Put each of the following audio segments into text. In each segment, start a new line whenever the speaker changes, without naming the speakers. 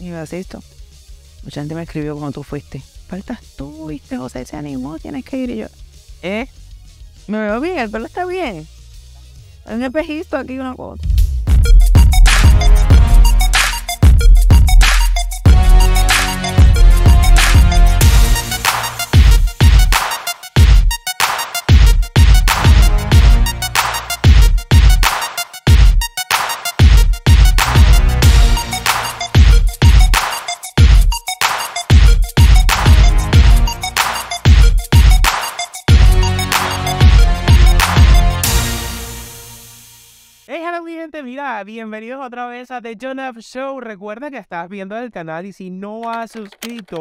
me me esto. Mucha gente me escribió cuando tú fuiste. Faltas tú, viste, José se animó, tienes que ir. Y yo, ¿eh? Me veo bien, el pelo está bien. Hay un espejito aquí, una cosa.
mira, bienvenidos otra vez a The John Show. Recuerda que estás viendo el canal y si no has suscrito,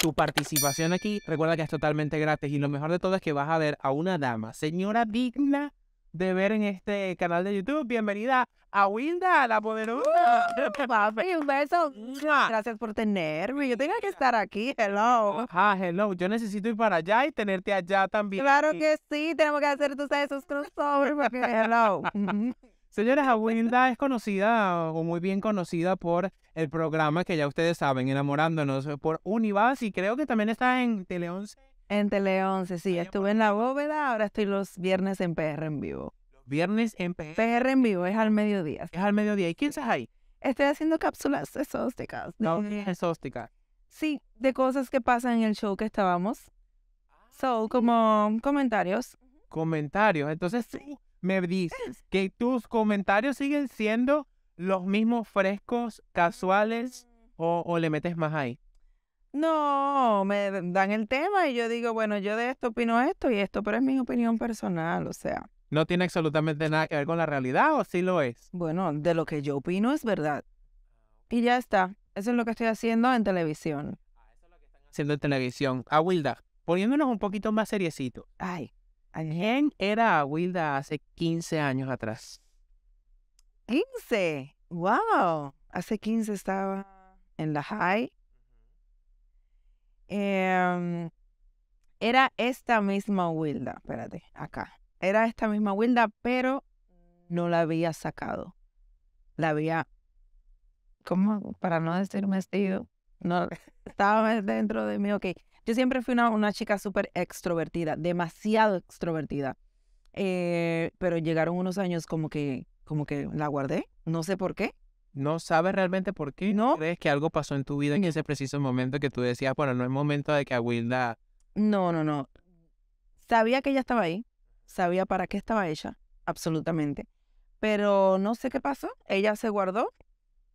tu participación aquí, recuerda que es totalmente gratis. Y lo mejor de todo es que vas a ver a una dama, señora digna de ver en este canal de YouTube. Bienvenida a Wilda, la poderosa. Uh, un beso. Gracias por tenerme. Yo tengo que estar aquí. Hello. Ah, hello. Yo necesito ir para allá y tenerte allá también. Claro que sí. Tenemos que hacer, tus sabes, esos
crossovers. hello.
Señores, Abuelda es conocida o muy bien conocida por el programa que ya ustedes saben, Enamorándonos, eh, por Univaz y creo que también está en Tele 11.
En Tele 11, sí. Estuve en la bóveda, ahora estoy los viernes en PR en vivo.
Los viernes
en PR. PR en vivo, es al mediodía. Es al mediodía. ¿Y quién estás ahí? Estoy haciendo cápsulas
exósticas. No, exósticas.
Sí, de cosas que pasan en el show que estábamos.
Ah. So, como comentarios. Comentarios. Entonces, sí me dices que tus comentarios siguen siendo los mismos frescos, casuales, mm. o, le metes más ahí?
No, me dan el tema y yo digo, bueno, yo de esto opino esto y esto, pero es mi opinión personal, o sea.
¿No tiene absolutamente nada que ver con la realidad o sí lo es? Bueno, de lo que yo opino es verdad.
Y ya está. Eso es lo que estoy haciendo en televisión. Ah, eso
es lo que están haciendo en televisión. A ah, Wilda, poniéndonos un poquito más seriecito. Ay. ¿Quién era Wilda hace 15 años atrás?
¡15! ¡Wow! Hace 15 estaba en la high. Em, era esta misma Wilda, espérate, acá. Era esta misma Wilda, pero no la había sacado. La había, ¿cómo? Para no decir vestido. No, estaba dentro de mí, ok. Yo siempre fui una, una chica súper extrovertida, demasiado extrovertida. Eh, pero llegaron unos años como que, como que la guardé, no sé por qué.
No sabes realmente por qué. No. ¿Crees que algo pasó en tu vida en ese preciso momento que tú decías, bueno, no es momento de que a Wilda...
No, no, no. Sabía que ella estaba ahí, sabía para qué estaba ella,
absolutamente.
Pero no sé qué pasó. Ella se guardó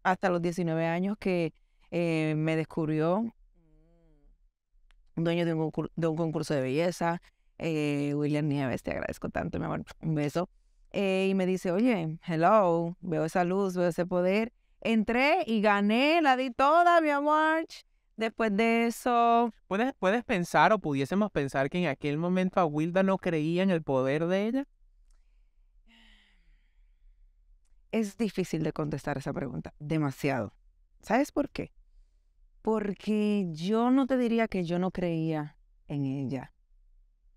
hasta los 19 años que eh, me descubrió dueño de un, concurso de belleza. Eh, William Nieves, te agradezco tanto, mi amor. Un beso. Eh, y me dice, oye, hello, veo esa luz, veo ese poder. Entré y gané, la di toda, mi amor. Después de eso...
¿Puedes, ¿Puedes pensar o pudiésemos pensar que en aquel momento a Wilda no creía en el poder de ella?
Es difícil de contestar esa pregunta, demasiado. ¿Sabes por qué? porque yo no te diría que yo no creía en ella.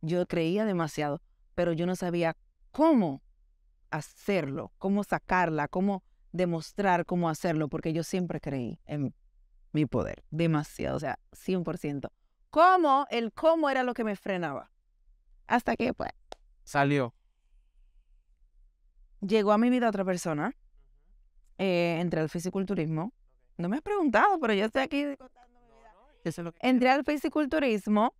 Yo creía demasiado, pero yo no sabía cómo hacerlo, cómo sacarla, cómo demostrar cómo hacerlo, porque yo siempre creí en mi poder, demasiado, o sea, 100%. ¿Cómo? El cómo era lo que me frenaba. Hasta que, pues... Salió. Llegó a mi vida otra persona, eh, entré al fisiculturismo, no me has preguntado, pero yo estoy aquí mi vida. Entré al fisiculturismo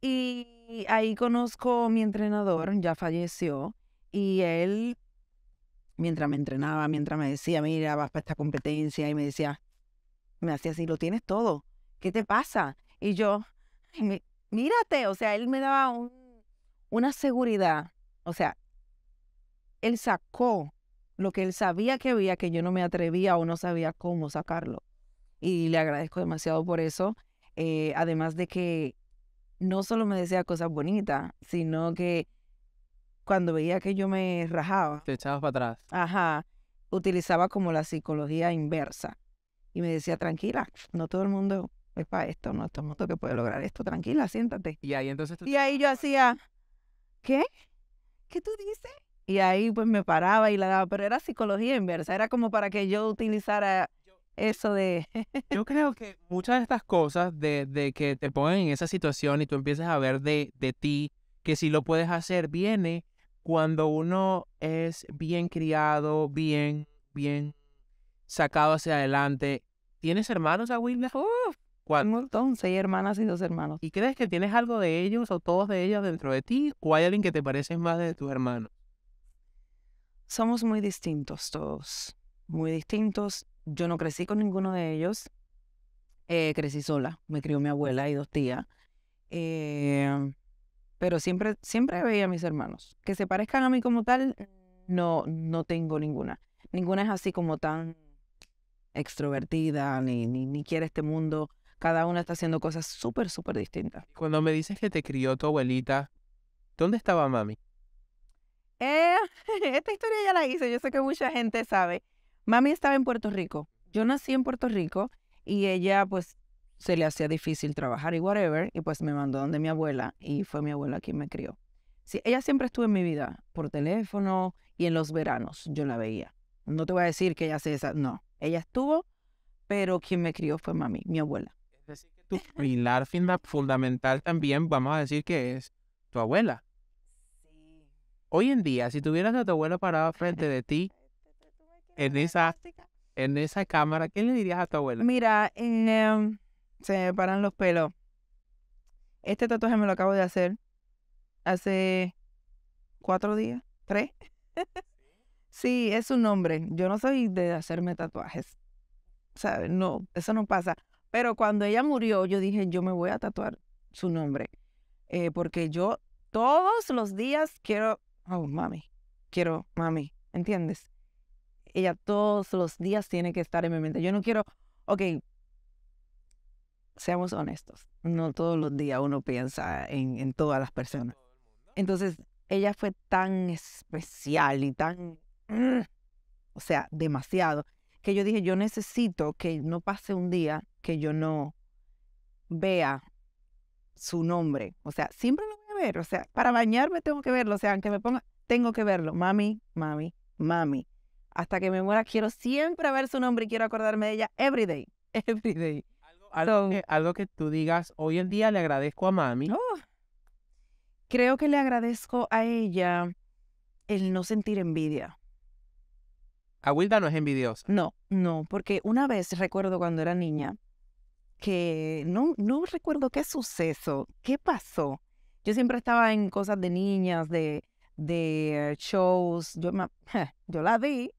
y ahí conozco a mi entrenador, ya falleció, y él, mientras me entrenaba, mientras me decía, mira, vas para esta competencia, y me decía, me hacía así, lo tienes todo, ¿qué te pasa? Y yo, mírate, o sea, él me daba una seguridad, o sea, él sacó lo que él sabía que había, que yo no me atrevía o no sabía cómo sacarlo. Y le agradezco demasiado por eso. Eh, además de que no solo me decía cosas bonitas, sino que cuando veía que yo me rajaba.
Te echabas para atrás.
Ajá. Utilizaba como la psicología inversa. Y me decía, tranquila, no todo el mundo es para esto, no todo el mundo que puede lograr esto, tranquila, siéntate. Y ahí entonces Y ahí yo hacía, ¿qué? ¿Qué tú dices? Y ahí pues me paraba y la daba, pero era psicología inversa, era como para que yo utilizara eso de...
yo creo que muchas de estas cosas de, que te ponen en esa situación y tú empiezas a ver de, ti que si lo puedes hacer viene cuando uno es bien criado, bien, bien sacado hacia adelante. ¿Tienes hermanos, a Uf, montón, seis hermanas y dos hermanos. ¿Y crees que tienes algo de ellos o todos de ellos dentro de ti? ¿O hay alguien que te parece más de tus hermanos? somos muy distintos todos, muy distintos. Yo no crecí con ninguno de ellos.
Eh, crecí sola, me crió mi abuela y dos tías. Eh, pero siempre, siempre veía a mis hermanos. Que se parezcan a mí como tal, no, no tengo ninguna. Ninguna es así como tan extrovertida, ni, ni, ni quiere este mundo. Cada una está haciendo cosas súper, súper distintas.
Cuando me dices que te crió tu abuelita, ¿dónde estaba mami?
Eh, esta historia ya la hice, yo sé que mucha gente sabe. Mami estaba en Puerto Rico. Yo nací en Puerto Rico y ella pues se le hacía difícil trabajar y whatever, y pues me mandó donde mi abuela y fue mi abuela quien me crió. Sí, ella siempre estuvo en mi vida, por teléfono y en los veranos yo la veía. No te voy a decir que ella se esa, no, ella estuvo, pero quien me crió fue mami, mi abuela.
Es decir, que tu pilar fundamental también, vamos a decir que es tu abuela. Hoy en día, si tuvieras a tu abuelo parado frente de ti, en esa, en esa cámara, ¿qué le dirías a tu abuela?
Mira, em, se me paran los pelos. Este tatuaje me lo acabo de hacer hace cuatro días, tres. sí, es su nombre. Yo no soy de hacerme tatuajes. ¿Sabes? No, eso no pasa. Pero cuando ella murió, yo dije, yo me voy a tatuar su nombre. Eh, porque yo todos los días quiero oh, mami, quiero mami, ¿entiendes? Ella todos los días tiene que estar en mi mente. Yo no quiero, ok, seamos honestos, no todos los días uno piensa en, todas las personas. Entonces, ella fue tan especial y tan, o sea, demasiado, que yo dije, yo necesito que no pase un día que yo no vea su nombre. O sea, siempre lo ver, o sea, para bañarme tengo que verlo, o sea, aunque me ponga, tengo que verlo. Mami, mami, mami. Hasta que me muera, quiero siempre ver su nombre y quiero acordarme de ella every day,
every day. Algo, que, tú digas, hoy en día le agradezco a mami. Oh,
creo que le agradezco a ella el no sentir envidia.
A Wilda no es envidiosa. No,
no, porque una vez recuerdo cuando era niña que no, no recuerdo qué suceso, qué pasó, yo siempre estaba en cosas de niñas, de, de shows. Yo, me, la vi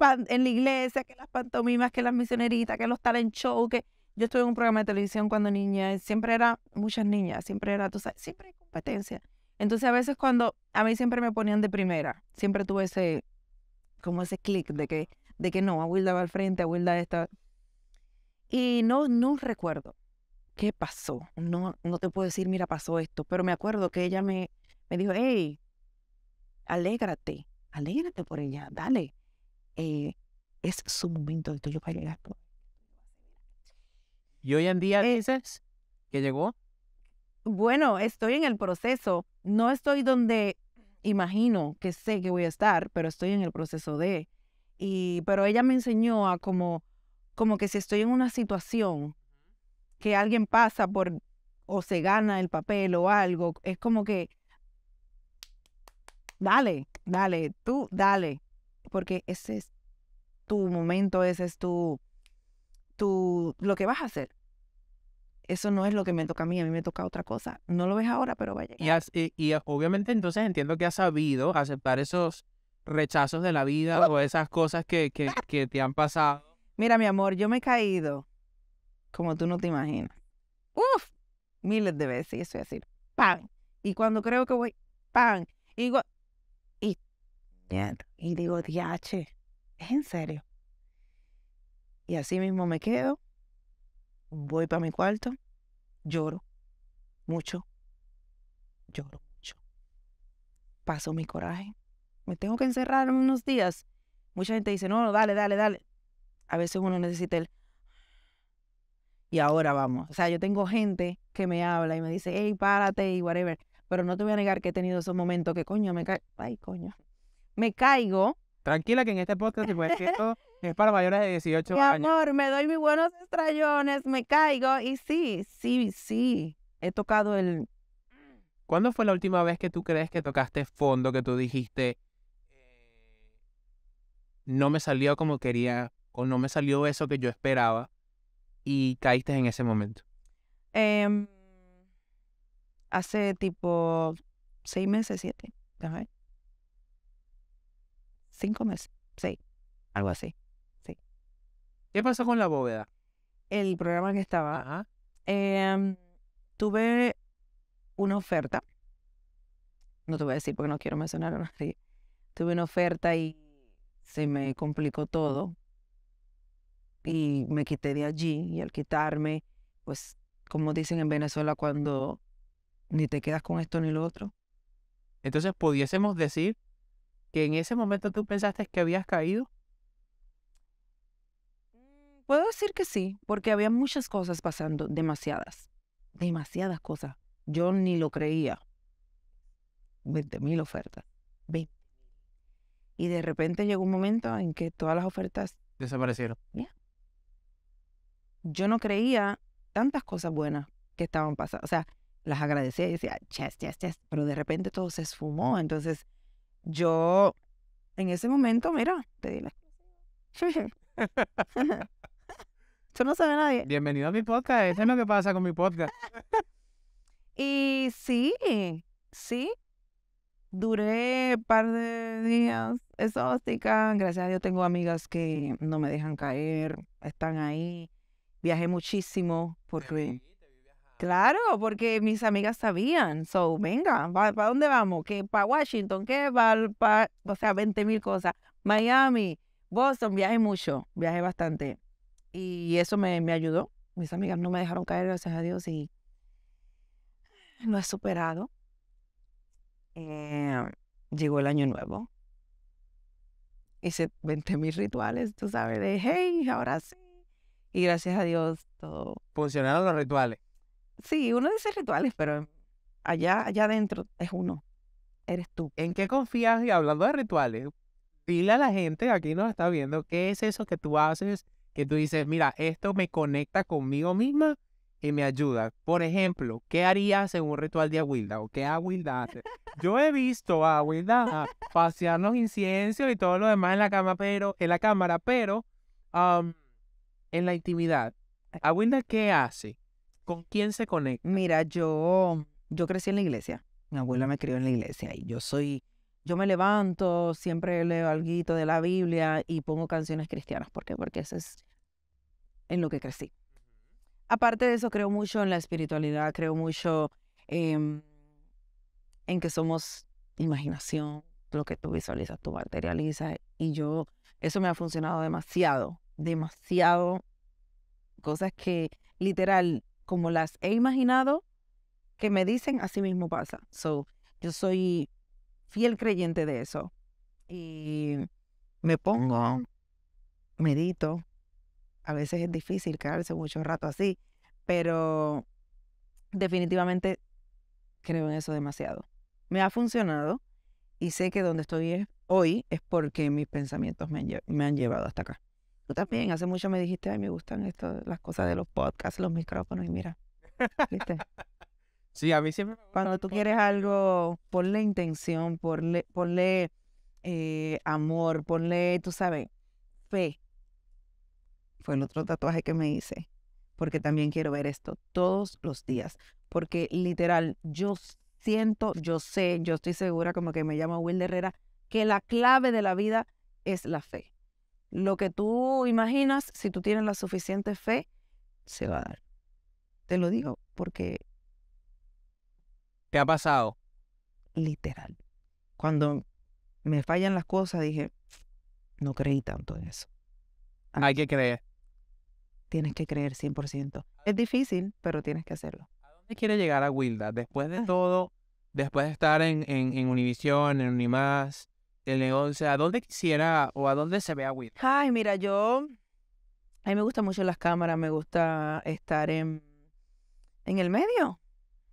en la iglesia, que las pantomimas, que las misioneritas, que los talent shows, que yo estuve en un programa de televisión cuando niña, siempre era muchas niñas, siempre era, tú sabes, siempre hay competencia. Entonces a veces cuando a mí siempre me ponían de primera, siempre tuve ese, como ese clic de que, de que no, a Wilda va al frente, a Wilda está. Y no, no recuerdo, ¿qué pasó? No, no te puedo decir, mira, pasó esto, pero me acuerdo que ella me, me dijo, hey, alégrate, alégrate por ella, dale. Eh, es su momento de tuyo para llegar.
¿Y hoy en día eh dices que llegó?
Bueno, estoy en el proceso. No estoy donde imagino que sé que voy a estar, pero estoy en el proceso de. Y, pero ella me enseñó a como, como que si estoy en una situación que alguien pasa por o se gana el papel o algo, es como que, dale, dale, tú dale, porque ese es tu momento, ese es tu, tu, lo que vas a hacer. Eso no es lo que me toca a mí, a mí me toca otra cosa. No lo ves ahora, pero vaya.
Y, obviamente entonces entiendo que has sabido aceptar esos rechazos de la vida o esas cosas que, que te han pasado.
Mira, mi amor, yo me he caído como tú no te imaginas. Uf, miles de veces y eso es así, ¡pam! Y cuando creo que voy, ¡pam! Y digo, y, y digo, diache, es en serio. Y así mismo me quedo, voy para mi cuarto, lloro mucho, lloro mucho. Paso mi coraje. Me tengo que encerrar unos días. Mucha gente dice, no, no, dale, dale, dale. A veces uno necesita el, y ahora vamos. O sea, yo tengo gente que me habla y me dice, hey, párate y whatever. Pero no te voy a negar que he tenido esos momentos que, coño, me caigo. Ay, coño. Me caigo.
Tranquila que en este podcast, que esto es para mayores de 18 años.
amor, me doy mis buenos estrellones, me caigo. Y sí, sí, sí. He tocado el...
¿Cuándo fue la última vez que tú crees que tocaste fondo, que tú dijiste, eh, no me salió como quería, o no me salió eso que yo esperaba? y caíste en ese momento? Em, hace
tipo seis meses, siete. Cinco meses, seis,
algo así. Sí. ¿Qué pasó con la bóveda?
El programa que estaba. Em, tuve una oferta. No te voy a decir porque no quiero mencionar a Tuve una oferta y se me complicó todo y me quité de allí y al quitarme, pues como dicen en Venezuela cuando ni te quedas con esto ni lo otro.
Entonces pudiésemos decir que en ese momento tú pensaste que habías caído.
Mm, puedo decir que sí, porque había muchas cosas pasando, demasiadas, demasiadas cosas. Yo ni lo creía.
20 mil ofertas,
20. Y de repente llegó un momento en que todas las ofertas desaparecieron yo no creía tantas cosas buenas que estaban pasando. O sea, las agradecía y decía, yes, yes, yes, pero de repente todo se esfumó. Entonces, yo en ese momento, mira, te dile, yo
Eso no sabe nadie. Bienvenido a mi podcast. Eso es lo que pasa con mi podcast.
y sí, sí. Duré un par de días exótica. Gracias a Dios tengo amigas que no me dejan caer, están ahí viajé muchísimo porque... Claro, porque mis amigas sabían. So, venga, ¿para dónde vamos? que ¿Para Washington? ¿Qué? ¿Para? o sea, 20 mil cosas. Miami, Boston, viajé mucho, viajé bastante. Y eso me, me ayudó. Mis amigas no me dejaron caer, gracias a Dios, y no he superado. Eh, llegó el año nuevo. Hice 20 mil rituales, tú sabes, de hey, ahora sí y gracias a Dios todo. ¿Funcionaron los rituales? Sí, uno dice rituales, pero allá,
allá adentro es uno. Eres tú. ¿En qué confías? Y hablando de rituales, dile a la gente aquí nos está viendo, ¿qué es eso que tú haces? Que tú dices, mira, esto me conecta conmigo misma y me ayuda. Por ejemplo, ¿qué harías en un ritual de Aguilda? ¿O qué Aguilda Yo he visto a Aguilda pasearnos los y todo lo demás en la pero en la cámara, pero en la intimidad, Abuela, ¿qué hace? ¿Con quién se conecta? Mira, yo, yo crecí en la
iglesia. Mi abuela me crió en la iglesia y yo soy, yo me levanto, siempre leo algo de la Biblia y pongo canciones cristianas. ¿Por qué? Porque eso es en lo que crecí. Aparte de eso, creo mucho en la espiritualidad, creo mucho en que somos imaginación, lo que tú visualizas, tú materializas. Y yo, eso me ha funcionado demasiado demasiado cosas que literal, como las he imaginado, que me dicen, así mismo pasa. So, yo soy fiel creyente de eso. Y me pongo, medito. A veces es difícil quedarse mucho rato así, pero definitivamente creo en eso demasiado. Me ha funcionado y sé que donde estoy hoy es porque mis pensamientos me han, me han llevado hasta acá. Tú también, hace mucho me dijiste, mí me gustan esto, las cosas de los podcasts, los micrófonos, y mira, ¿viste? Sí, a mí siempre. Cuando tú quieres algo, ponle intención, ponle, ponle eh, amor, ponle, tú sabes, fe. Fue el otro tatuaje que me hice, porque también quiero ver esto todos los días, porque literal, yo siento, yo sé, yo estoy segura, como que me llama Will Herrera, que la clave de la vida es la fe. Lo que tú imaginas, si tú tienes la suficiente fe, se va a dar. Te lo digo porque...
¿Te ha pasado?
Literal. Cuando me fallan las cosas, dije, no creí tanto en eso.
Hay que creer.
Tienes que creer 100%.
Es difícil, pero tienes que hacerlo. ¿A dónde quiere llegar a Wilda? Después de ah. todo, después de estar en, en, en Univision, en Unimás, el negocio, ¿a dónde quisiera o a dónde se vea a
Ay, mira, yo. A mí me gustan mucho las cámaras, me gusta estar en, en el medio.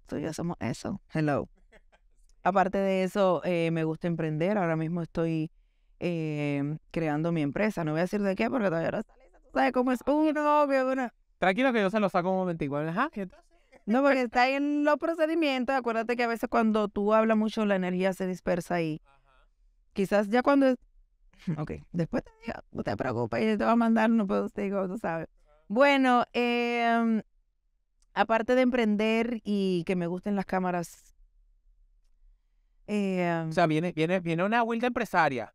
Tú somos eso. Hello. Aparte de eso, eh, me gusta emprender. Ahora mismo estoy eh, creando mi empresa. No voy a decir de qué porque todavía no ¿Sabes cómo es? Ah, uno,
Tranquilo que yo se lo saco un momentico. Ajá.
No, porque está en los procedimientos. Acuérdate que a veces cuando tú hablas mucho, la energía se dispersa ahí quizás ya cuando... Ok, después te digo, no te preocupes, te voy a mandar, no puedo, te tú sabes. Bueno, em, aparte de emprender y que me gusten las cámaras.
o em sea, viene, viene, viene una Wilda empresaria.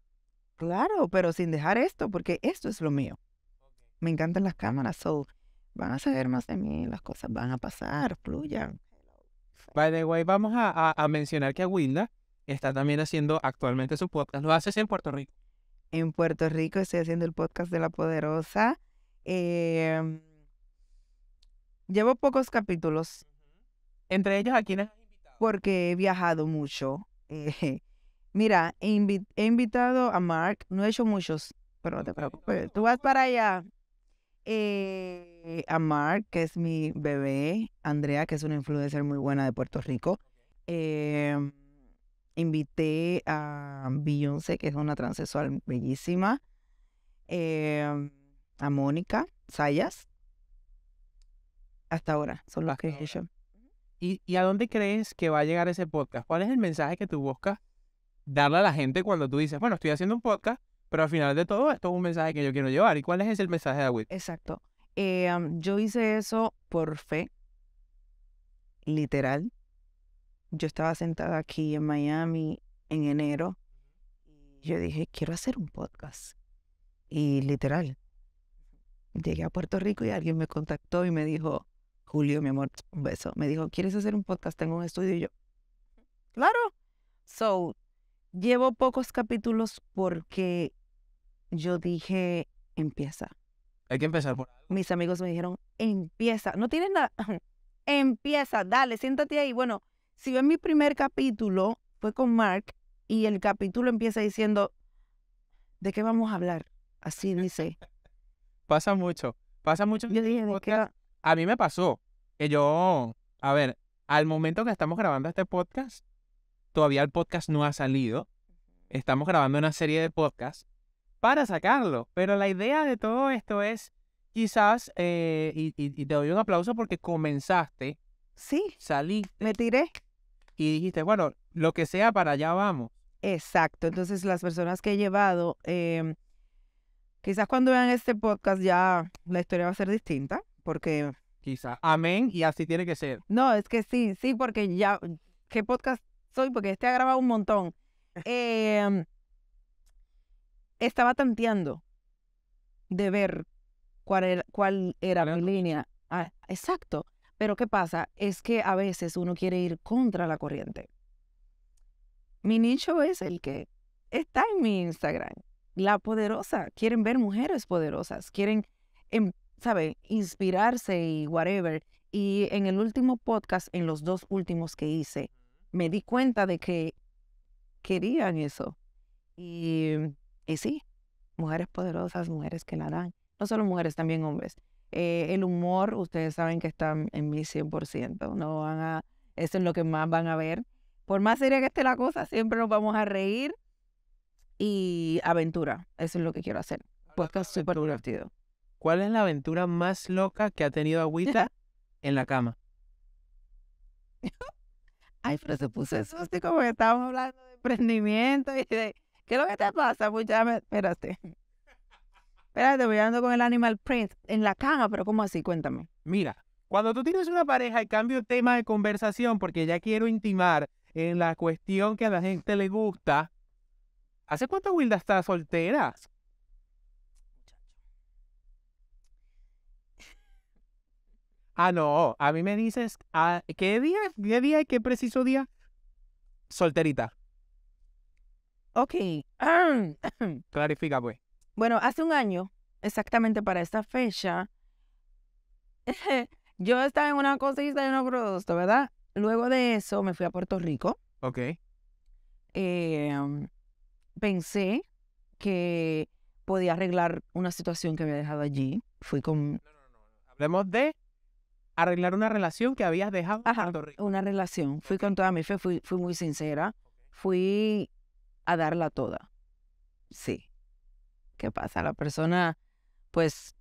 Claro, pero sin dejar esto, porque esto es lo mío. Me encantan las cámaras, so van a saber más de mí, las cosas van a pasar, fluyan.
By the way, vamos a, mencionar que a Wilda está también haciendo actualmente su podcast. ¿Lo haces en Puerto Rico?
En Puerto Rico estoy haciendo el podcast de La Poderosa. Em, llevo pocos capítulos. Entre ellos, ¿a quiénes has invitado? Porque he viajado mucho. Eh, mira, he, invitado a Mark. No he hecho muchos, pero no te preocupes. Tú vas para allá. Eh, a Mark, que es mi bebé. Andrea, que es una influencer muy buena de Puerto Rico. Eh, Invité a Beyoncé, que es una transsexual bellísima, em, a Mónica Sayas. Hasta ahora, son las que he
¿Y, a dónde crees que va a llegar ese podcast? ¿Cuál es el mensaje que tú buscas darle a la gente cuando tú dices, bueno, estoy haciendo un podcast, pero al final de todo esto es un mensaje que yo quiero llevar? ¿Y cuál es el mensaje de David?
Exacto. Em, yo hice eso por fe, literal yo estaba sentada aquí en Miami en enero y yo dije, quiero hacer un podcast. Y literal, llegué a Puerto Rico y alguien me contactó y me dijo, Julio, mi amor, un beso. Me dijo, ¿quieres hacer un podcast? Tengo un estudio y yo, claro. So, llevo pocos capítulos porque yo dije, empieza.
Hay que empezar por
Mis amigos me dijeron, empieza, no tienes nada. empieza, dale, siéntate ahí. Bueno, si ven mi primer capítulo, fue con Mark y el capítulo empieza diciendo, ¿de qué vamos a hablar? Así dice.
pasa mucho, pasa mucho. Yo dije, A mí me pasó que yo, a ver, al momento que estamos grabando este podcast, todavía el podcast no ha salido. Estamos grabando una serie de podcasts para sacarlo, pero la idea de todo esto es quizás, eh, y, y, te doy un aplauso porque comenzaste. Sí. Salí. Me tiré y dijiste, bueno, lo que sea, para allá vamos.
Exacto, entonces las personas que he llevado, em, quizás cuando vean este podcast ya la historia va a ser distinta,
porque... Quizás, amén, y así tiene que ser. No,
es que sí, sí, porque ya, ¿qué podcast soy? Porque este ha grabado un montón. Em, estaba tanteando de ver cuál era, cuál era mi línea. Ah, exacto. Pero ¿qué pasa? Es que a veces uno quiere ir contra la corriente. Mi nicho es el que está en mi Instagram. La poderosa. Quieren ver mujeres poderosas. Quieren, em, sabe, Inspirarse y whatever. Y en el último podcast, en los dos últimos que hice, me di cuenta de que querían eso. Y, y sí, mujeres poderosas, mujeres que la dan. No solo mujeres, también hombres. Eh, el humor, ustedes saben que está en mi 100%, no van a, eso es lo que más van a ver. Por más seria que esté la cosa, siempre nos vamos a reír
y aventura, eso es lo que quiero hacer. Pues Podcast súper divertido. ¿Cuál es la aventura más loca que ha tenido Agüita en la cama? Ay, pero se puso eso,
así como que estábamos hablando de emprendimiento y de, ¿qué es lo que te pasa? muchachas? espérate. Espérate, voy andando con el animal print en la cama, pero ¿cómo así? Cuéntame.
Mira, cuando tú tienes una pareja y cambio tema de conversación porque ya quiero intimar en la cuestión que a la gente le gusta, ¿hace cuánto Wilda está soltera? Ah, no, a mí me dices, ah, ¿qué día? ¿Qué día y qué preciso día? Solterita. Ok. Clarifica, pues.
Bueno, hace un año, exactamente para esta fecha, yo estaba en una cosita y estaba en ¿verdad? Luego de eso me fui a Puerto Rico. Ok. Em, pensé que podía arreglar una situación que había dejado allí. Fui con... No, no, no. Hablemos de arreglar una relación que habías dejado en Puerto Rico. Una relación. Fui con toda mi fe, fui, fui muy sincera. Fui a darla toda. Sí. ¿Qué pasa? La persona, pues,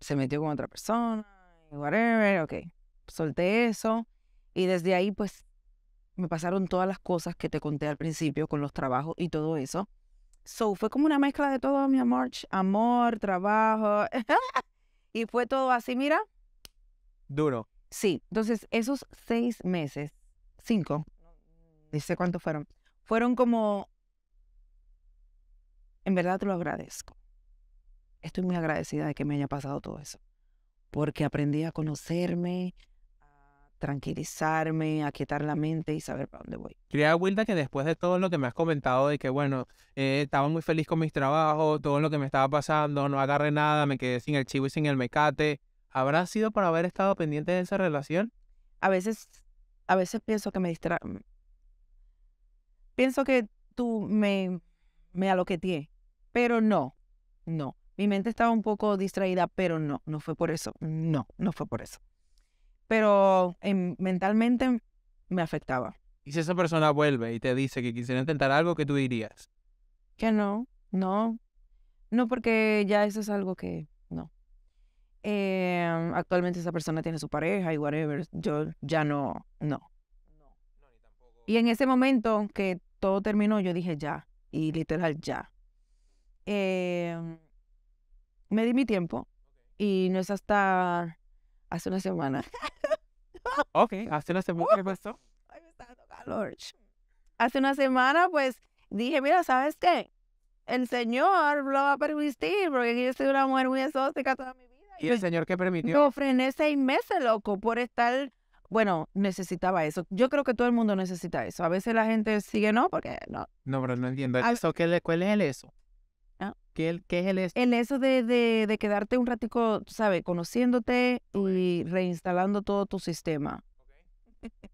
se metió con otra persona, whatever, ok. Solté eso y desde ahí, pues, me pasaron todas las cosas que te conté al principio con los trabajos y todo eso. So, fue como una mezcla de todo, mi amor, amor, trabajo. y fue todo así, mira. Duro. Sí, entonces esos seis meses, cinco, no sé cuántos fueron, fueron como, en verdad te lo agradezco estoy muy agradecida de que me haya pasado todo eso, porque aprendí a conocerme, a tranquilizarme, a quietar la mente y saber para dónde voy.
Quería, Wilda, que después de todo lo que me has comentado, de que, bueno, eh, estaba muy feliz con mis trabajos, todo lo que me estaba pasando, no agarré nada, me quedé sin el chivo y sin el mecate, ¿habrá sido por haber estado pendiente de esa relación? A veces, a veces pienso que me distra...
Pienso que tú me, me aloqueteé, pero no, no. Mi mente estaba un poco distraída, pero no, no fue por eso. No, no fue por eso. Pero em, mentalmente me afectaba.
¿Y si esa persona vuelve y te dice que quisiera intentar algo, qué tú dirías?
Que no, no. No, porque ya eso es algo que no. Em, actualmente esa persona tiene su pareja y whatever. Yo ya no, no. Y en ese momento que todo terminó, yo dije ya. Y literal, ya. Eh, me di mi tiempo y no es hasta hace una semana.
ok, hace una semana, ¿qué pasó? Ay, me
está dando Hace una semana, pues, dije, mira, ¿sabes qué? El Señor lo va a permitir, porque yo soy una mujer muy exótica toda mi vida.
¿Y el Señor qué permitió? Yo
frené seis meses, loco, por estar... Bueno, necesitaba eso. Yo creo que todo el mundo necesita eso. A veces la gente sigue, no, porque no.
No, pero no entiendo. ¿Eso, qué, ¿Cuál es el eso? Ah. ¿Qué,
es el eso? El eso de, de, quedarte un ratico, ¿sabes? Conociéndote y reinstalando todo tu sistema.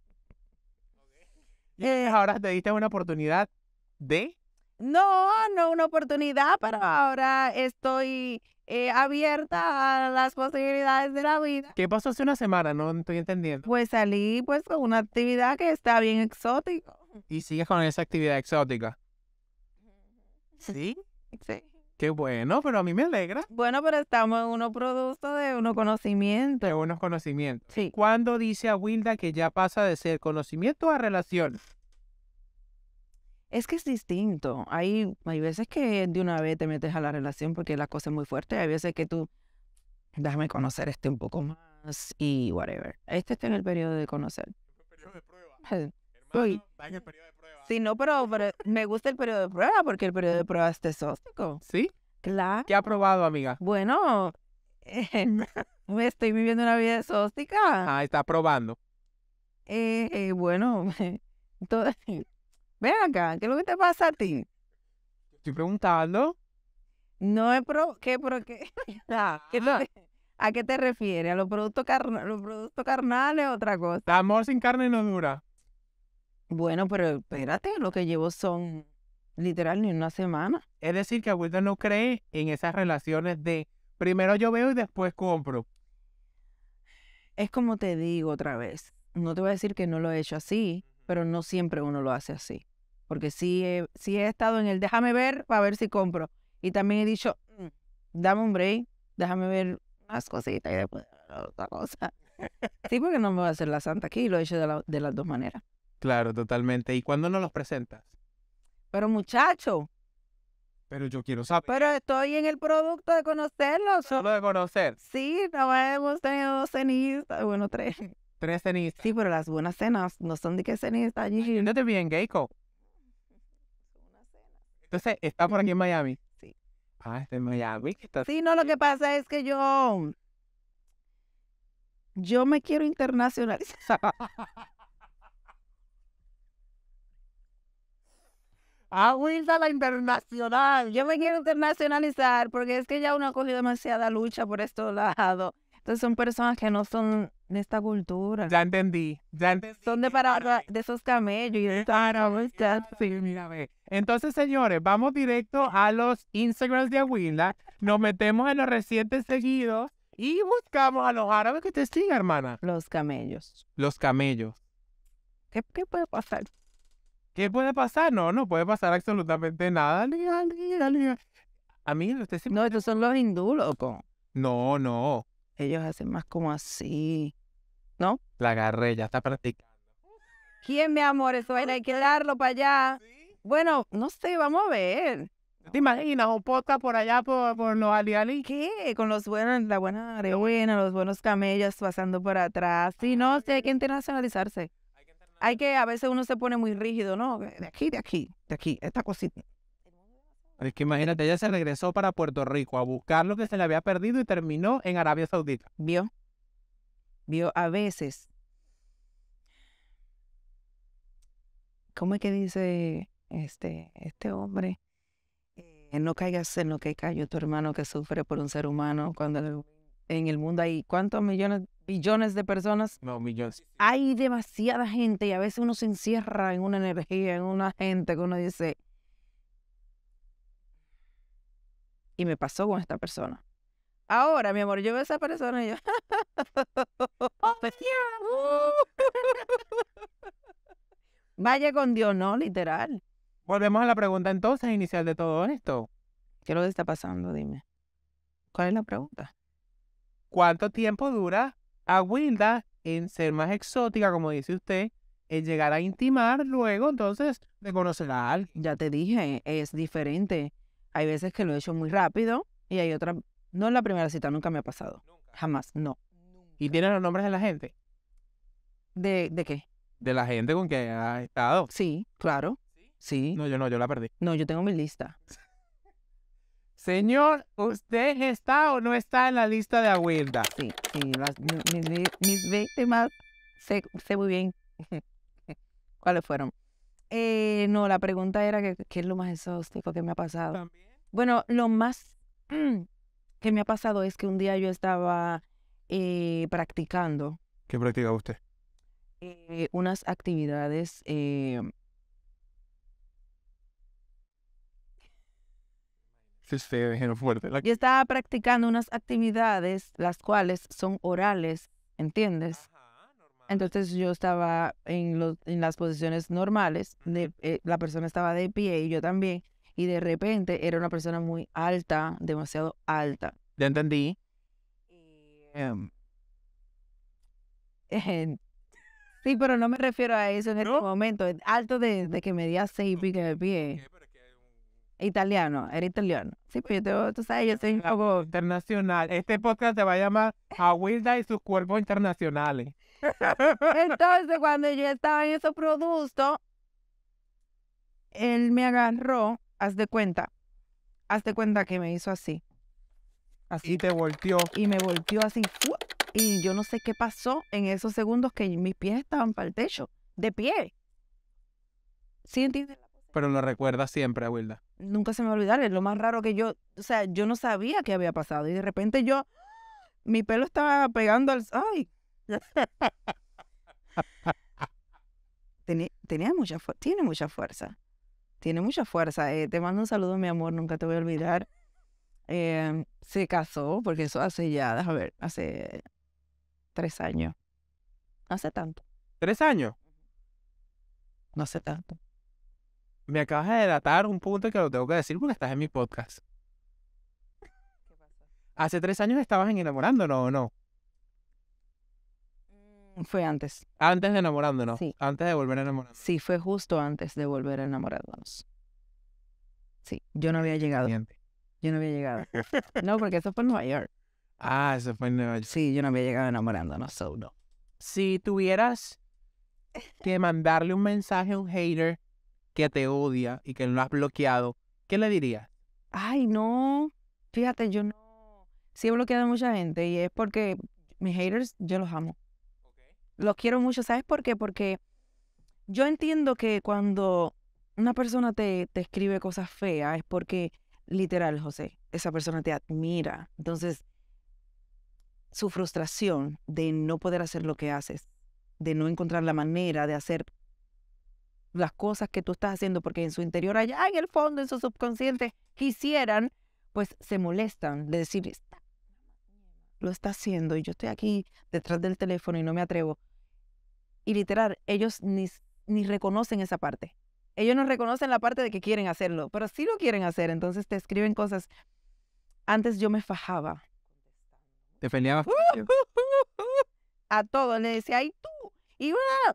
Eh. ahora te diste una oportunidad de...
No, no una oportunidad, pero ahora estoy eh, abierta a las posibilidades de la vida. ¿Qué pasó hace una semana? No estoy entendiendo. Pues salí pues con una actividad que está bien exótica.
¿Y sigues con esa actividad exótica? ¿Sí? Sí. Qué bueno, pero a mí me alegra. Bueno, pero estamos en uno producto de unos conocimientos. De unos conocimientos. Sí. ¿Cuándo dice a Wilda que ya pasa de ser conocimiento a relación? Es que es distinto. Hay, hay veces que
de una vez te metes a la relación porque la cosa es muy fuerte. Hay veces que tú, déjame conocer este un poco más y whatever. Este está en el periodo de conocer. El periodo de prueba. Uy. Pues sí, no, pero, me gusta el periodo de prueba porque el periodo de prueba es tesóstico. ¿Sí? Claro. ¿Qué ha probado, amiga? Bueno, me estoy viviendo una vida exóstica. Ah, está probando. Eh, eh bueno, entonces, ven acá, ¿qué es lo que te pasa a ti? Estoy preguntando. No es pro... ¿Qué? por qué? Ah. ¿A qué te refieres? ¿A los productos, carnales o otra cosa? amor sin carne no dura. Bueno,
pero espérate, lo que llevo son literal ni una semana. Es decir, que Wilton no cree en esas relaciones de primero yo veo y después compro.
Es como te digo otra vez, no te voy a decir que no lo he hecho así, pero no siempre uno lo hace así. Porque sí he, he estado en el déjame ver para ver si compro. Y también he dicho, mm, dame un break, déjame ver más cositas y después otra cosa. sí, porque no me voy a hacer la santa aquí, y lo he hecho de las dos maneras.
Claro, totalmente. ¿Y cuándo no los presentas? Pero
muchacho.
Pero yo quiero saber. Pero
estoy en el producto de conocerlos. Solo de conocer. Sí, no hemos tenido dos cenistas, bueno, tres. Tres cenistas. Sí, pero las buenas cenas no son de qué cenista allí. No te
Geico. Entonces, ¿está por aquí en Miami? Sí. Ah, está en Miami. Sí, no, lo que pasa es que yo...
Yo me quiero internacionalizar. Ah, Wilda la internacional. Yo me quiero internacionalizar porque es que ya uno ha cogido demasiada lucha por estos lados. Entonces son personas que no
son de esta cultura. Ya entendí. Ya entendí. Son de de esos camellos y Sí, ah". mira, ve. Entonces, señores, vamos directo a los Instagrams de Aguilda Nos metemos en los recientes seguidos y buscamos a los árabes que te sigan, hermana. Los camellos. Los camellos. qué puede pasar? ¿Qué puede pasar? No, no puede pasar absolutamente nada. Ah, ah, ah. A mí, estoy siempre... No, estos son los hindú, loco. No, no. Ellos hacen más como así. ¿No? La agarré, ya está practicando.
¿Quién, mi amor? Eso hay que darlo para allá. Bueno, no sé, vamos a ver. ¿Te imaginas un podcast por allá, por, por los ali ¿Qué? Con los buenos, la buena buena, los buenos camellos pasando por atrás. Sí, no, sí, hay que internacionalizarse hay que, a veces uno se pone muy rígido, ¿no? De aquí, de aquí, de aquí, esta cosita.
Es que imagínate, ella se regresó para Puerto Rico a buscar lo que se le había perdido y terminó en Arabia Saudita. ¿Vio? ¿Vio? A veces.
¿Cómo es que dice este, este hombre? Eh, no caigas en lo que cayó tu hermano que sufre por un ser humano cuando en el mundo hay cuántos millones, billones de personas. No, millones. Hay demasiada gente y a veces uno se encierra en una energía, en una gente que uno dice. Y me pasó con esta persona. Ahora, mi amor, yo veo a esa persona y yo. Oh, pues, uh. Vaya con
Dios, no, literal. Volvemos a la pregunta entonces inicial de todo esto. ¿Qué es lo que está pasando? Dime. ¿Cuál es la pregunta? cuánto tiempo dura a Wilda en ser más exótica, como dice usted, en llegar a intimar, luego entonces de conocer a alguien. Ya te dije, es diferente. Hay veces que lo he hecho muy
rápido y hay otras, no en la primera cita, nunca me ha pasado. Jamás, no. ¿Y tiene los
nombres de la gente? ¿De, ¿De qué? De la gente con que ha estado. Sí, claro. sí. No, yo no, yo la perdí. No, yo tengo mi lista. Señor, ¿usted está o no está en la lista de agüenda? Sí, sí, mis,
20 víctimas sé, muy bien cuáles fueron. Eh, no, la pregunta era que, qué es lo más exhaustivo que me ha pasado. Bueno, lo más que me ha pasado es que un día yo estaba eh, practicando.
¿Qué practica usted?
Eh, unas actividades y estaba practicando unas actividades, las cuales son orales, ¿entiendes? Entonces yo estaba en, los, en las posiciones normales, eh, la persona estaba de pie y yo también, y de repente era una persona muy alta, demasiado alta.
Ya entendí. Em
sí, pero no me refiero a eso en este momento. Alto de, que medía seis y de pie. Italiano, era italiano. Sí, pero pues, yo
tú sabes, yo soy Internacional. Este podcast se va a llamar A Wilda y sus cuerpos internacionales.
Entonces, cuando yo estaba en esos productos, él me agarró, haz de cuenta, haz de cuenta que me hizo así. Así. te volteó. Y me volteó así. Y yo no sé qué pasó en esos segundos que mis pies estaban para el techo, de pie. ¿Sí entiendes?
Pero lo recuerda siempre a Wilda.
Nunca se me va a olvidar, es lo más raro que yo, o sea, yo no sabía qué había pasado y de repente yo, mi pelo estaba pegando al... ¡Ay! Tenía, tenía mucha tiene mucha fuerza, tiene mucha fuerza. Eh, te mando un saludo, mi amor, nunca te voy a olvidar. Em, se casó, porque eso hace ya, a ver, hace tres años. No hace tanto.
¿Tres años? No hace tanto. Me acabas de datar un punto que lo tengo que decir porque estás en mi podcast. ¿Hace tres años estabas en enamorándonos o no? Mm, fue antes. Antes de enamorándonos. Sí. Antes de volver a enamorarnos. Sí, fue justo
antes de volver a enamorarnos. Sí, yo no había llegado. Yo no había
llegado. No, porque eso fue en Nueva York. Ah, eso fue en Nueva York. Sí, yo no había llegado enamorándonos, so no. Si tuvieras que mandarle un mensaje a un hater, que te odia y que no has bloqueado, ¿qué le dirías? Ay, no,
fíjate, yo no. Sí he bloqueado a mucha gente y es porque mis haters, yo los amo. Los quiero mucho, ¿sabes por qué? Porque yo entiendo que cuando una persona te, te escribe cosas feas es porque, literal, José, esa persona te admira. Entonces, su frustración de no poder hacer lo que haces, de no encontrar la manera de hacer las cosas que tú estás haciendo, porque en su interior, allá en el fondo, en su subconsciente, quisieran, pues se molestan de decir, lo está haciendo y yo estoy aquí detrás del teléfono y no me atrevo. Y literal, ellos ni, ni reconocen esa parte. Ellos no reconocen la parte de que quieren hacerlo, pero sí lo quieren hacer, entonces te escriben cosas. Antes yo me fajaba. ¿Te a todo le decía, ¡ay tú! Y ¡ah!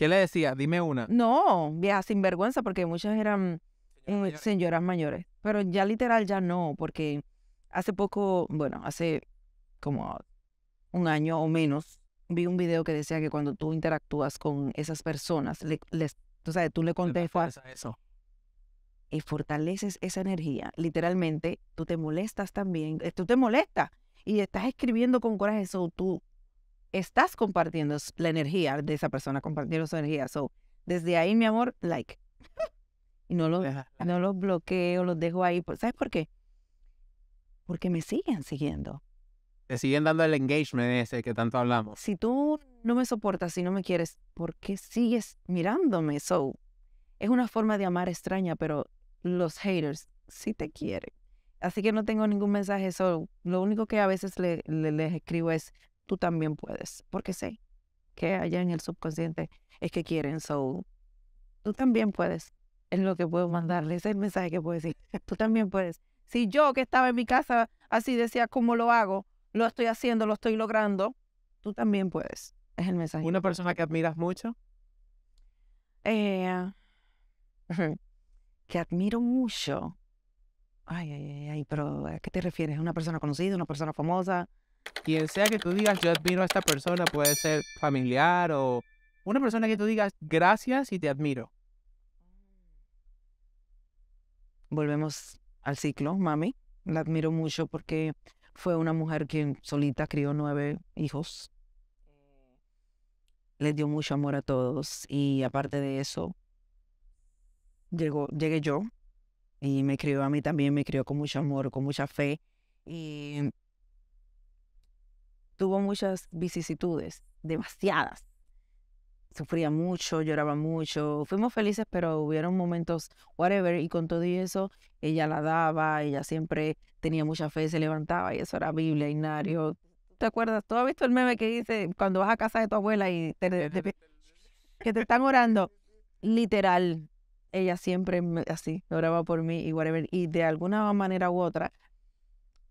¿Qué le decía? Dime una.
No, sin vergüenza porque muchas eran eh, señoras mayores. Pero ya literal ya no, porque hace poco, bueno, hace como un año o menos, vi un video que decía que cuando tú interactúas con esas personas, les, tú sabes, tú le contestas eso. Y fortaleces esa energía. Literalmente, tú te molestas también. Eh, tú te molestas y estás escribiendo con coraje. Eso tú estás compartiendo la energía de esa persona, compartiendo su energía. So, desde ahí, mi amor, like. y no los, no los bloqueo, los dejo ahí. Pues, ¿Sabes por qué? Porque me siguen siguiendo.
Te siguen dando el engagement ese que tanto hablamos. Si
tú no me soportas, si no me quieres, ¿por qué sigues mirándome? So, es una forma de amar extraña, pero los haters sí te quieren. Así que no tengo ningún mensaje, so, lo único que a veces les escribo es, tú también puedes, porque sé que allá en el subconsciente es que quieren, so tú también puedes. Es lo que puedo mandarle, ese es el mensaje que puedo decir. Tú también puedes. Si yo que estaba en mi casa así decía, ¿cómo lo hago? Lo estoy haciendo, lo estoy logrando. Tú también puedes.
Es el mensaje. ¿Una persona que admiras mucho?
Eh, que admiro mucho. Ay, ay, ay, pero ¿a qué te refieres? ¿Una persona conocida, una persona famosa?
quien sea que tú digas, yo admiro a esta persona, puede ser familiar o una persona que tú digas, gracias y te admiro. Volvemos al ciclo, mami. La
admiro mucho porque fue una mujer que solita crió nueve hijos. Les dio mucho amor a todos y aparte de eso, llegó, llegué yo y me crió a mí también, me crió con mucho amor, con mucha fe y tuvo muchas vicisitudes, demasiadas. Sufría mucho, lloraba mucho, fuimos felices, pero hubieron momentos, whatever, y con todo y eso, ella la daba, ella siempre tenía mucha fe, se levantaba, y eso era Biblia, Inario ¿Te acuerdas? ¿Tú has visto el meme que dice cuando vas a casa de tu abuela y te, que te están orando? Literal, ella siempre así oraba por mí y whatever. Y de alguna manera u otra,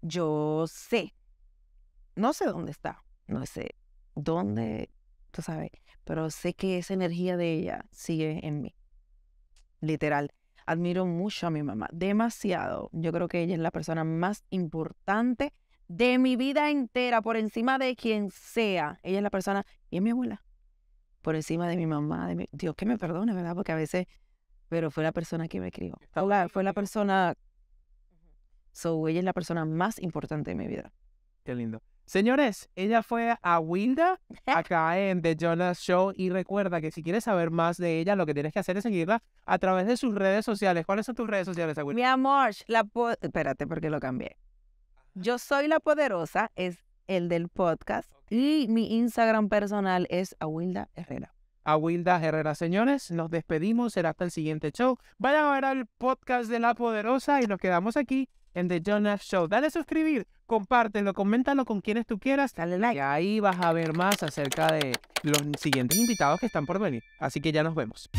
yo sé no sé dónde está, no sé dónde, tú sabes, pero sé que esa energía de ella sigue en mí. Literal, admiro mucho a mi mamá, demasiado. Yo creo que ella es la persona más importante de mi vida entera, por encima de quien sea. Ella es la persona, y es mi abuela, por encima de mi mamá, de Dios que me perdone, ¿verdad? Porque a veces, pero fue la persona que me crió. fue la persona, so, ella es la persona más importante de mi vida.
Qué lindo. Señores, ella fue a Wilda acá en The Jonas Show y recuerda que si quieres saber más de ella, lo que tienes que hacer es seguirla a través de sus redes sociales. ¿Cuáles son tus redes sociales, Wilda? Mi amor, la espérate porque lo cambié.
Yo soy la poderosa, es el del podcast y mi Instagram personal es a Herrera
a Wilda Herrera. Señores, nos despedimos, será hasta el siguiente show. Vayan a ver al podcast de La Poderosa y nos quedamos aquí en The Jonas Show. Dale suscribir, compártelo, coméntalo con quienes tú quieras, dale like. Y ahí vas a ver más acerca de los siguientes invitados que están por venir. Así que ya nos vemos.